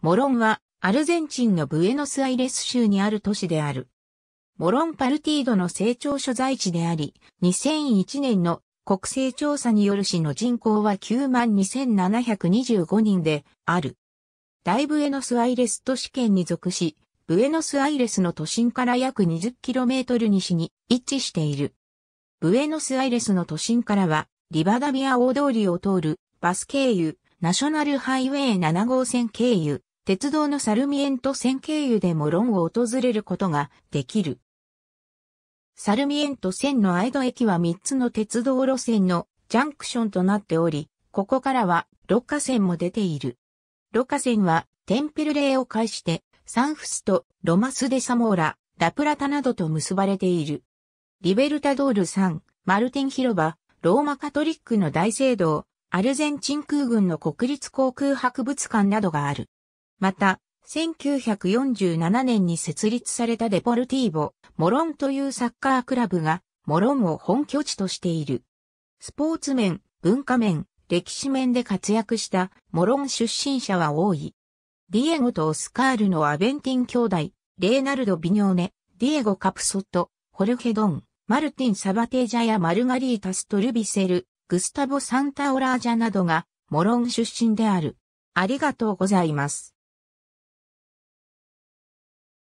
モロンはアルゼンチンのブエノスアイレス州にある都市である。モロンパルティードの成長所在地であり、2001年の国勢調査による市の人口は92,725人である。大ブエノスアイレス都市圏に属し、ブエノスアイレスの都心から約 20km 西に位置している。ブエノスアイレスの都心からは、リバダビア大通りを通るバス経由、ナショナルハイウェイ7号線経由、鉄道のサルミエント線経由でもロンを訪れることができる。サルミエント線のアイド駅は3つの鉄道路線のジャンクションとなっており、ここからは6カ線も出ている。6カ線はテンペルレーを介してサンフスとロマスデサモーラ、ラプラタなどと結ばれている。リベルタドール3、マルテン広場、ローマカトリックの大聖堂、アルゼンチン空軍の国立航空博物館などがある。また、1947年に設立されたデポルティーボ、モロンというサッカークラブが、モロンを本拠地としている。スポーツ面、文化面、歴史面で活躍したモロン出身者は多い。ディエゴとオスカールのアベンティン兄弟、レーナルド・ビニョーネ、ディエゴ・カプソット、ホルヘドン、マルティン・サバテージャやマルガリータ・ストルビセル、グスタボ・サンタオラージャなどが、モロン出身である。ありがとうございます。